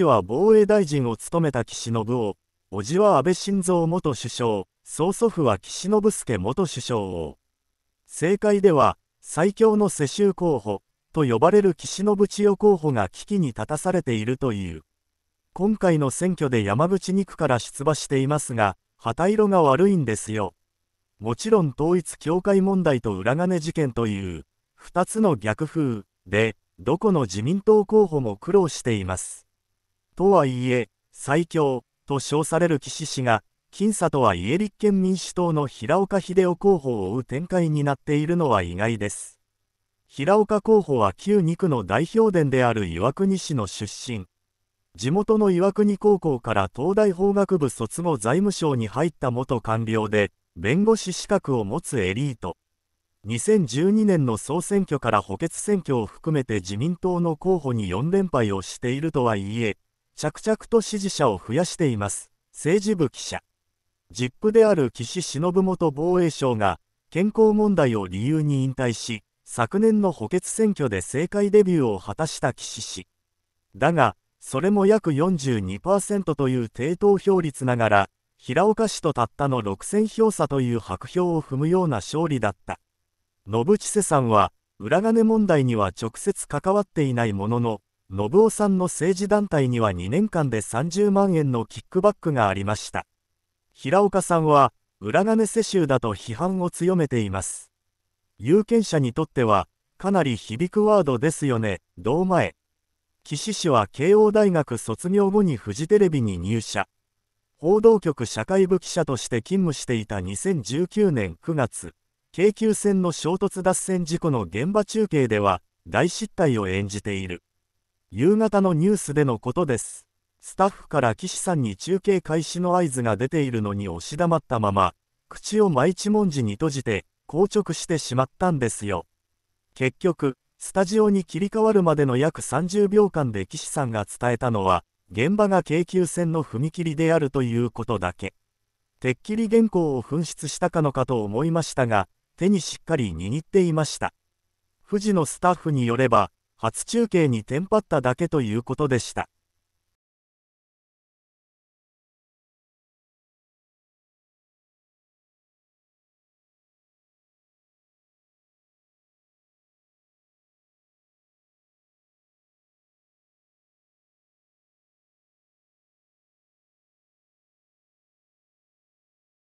父は防衛大臣を務めた岸信夫、叔父は安倍晋三元首相、曽祖父は岸信介元首相を。政界では、最強の世襲候補、と呼ばれる岸信千代候補が危機に立たされているという。今回の選挙で山口2区から出馬していますが、旗色が悪いんですよ。もちろん統一教会問題と裏金事件という、2つの逆風で、どこの自民党候補も苦労しています。とはいえ、最強と称される岸氏が、僅差とはいえ立憲民主党の平岡秀夫候補を追う展開になっているのは意外です。平岡候補は旧2区の代表殿である岩国市の出身。地元の岩国高校から東大法学部卒後財務省に入った元官僚で、弁護士資格を持つエリート。2012年の総選挙から補欠選挙を含めて自民党の候補に4連敗をしているとはいえ、着々と支持者を増やしています。政治部記者。ZIP である岸忍元防衛相が、健康問題を理由に引退し、昨年の補欠選挙で政界デビューを果たした岸氏。だが、それも約42%という低投票率ながら、平岡氏とたったの6000票差という白票を踏むような勝利だった。信千世さんは、裏金問題には直接関わっていないものの、信夫さんの政治団体には2年間で30万円のキックバックがありました平岡さんは裏金世襲だと批判を強めています有権者にとってはかなり響くワードですよね同前岸氏は慶応大学卒業後にフジテレビに入社報道局社会部記者として勤務していた2019年9月京急線の衝突脱線事故の現場中継では大失態を演じている夕方のニュースでのことです。スタッフから岸さんに中継開始の合図が出ているのに押し黙ったまま、口を毎一文字に閉じて、硬直してしまったんですよ。結局、スタジオに切り替わるまでの約30秒間で岸さんが伝えたのは、現場が京急線の踏切であるということだけ。てっきり原稿を紛失したかのかと思いましたが、手にしっかり握っていました。富士のスタッフによれば、初中継にテンパっただけということでした。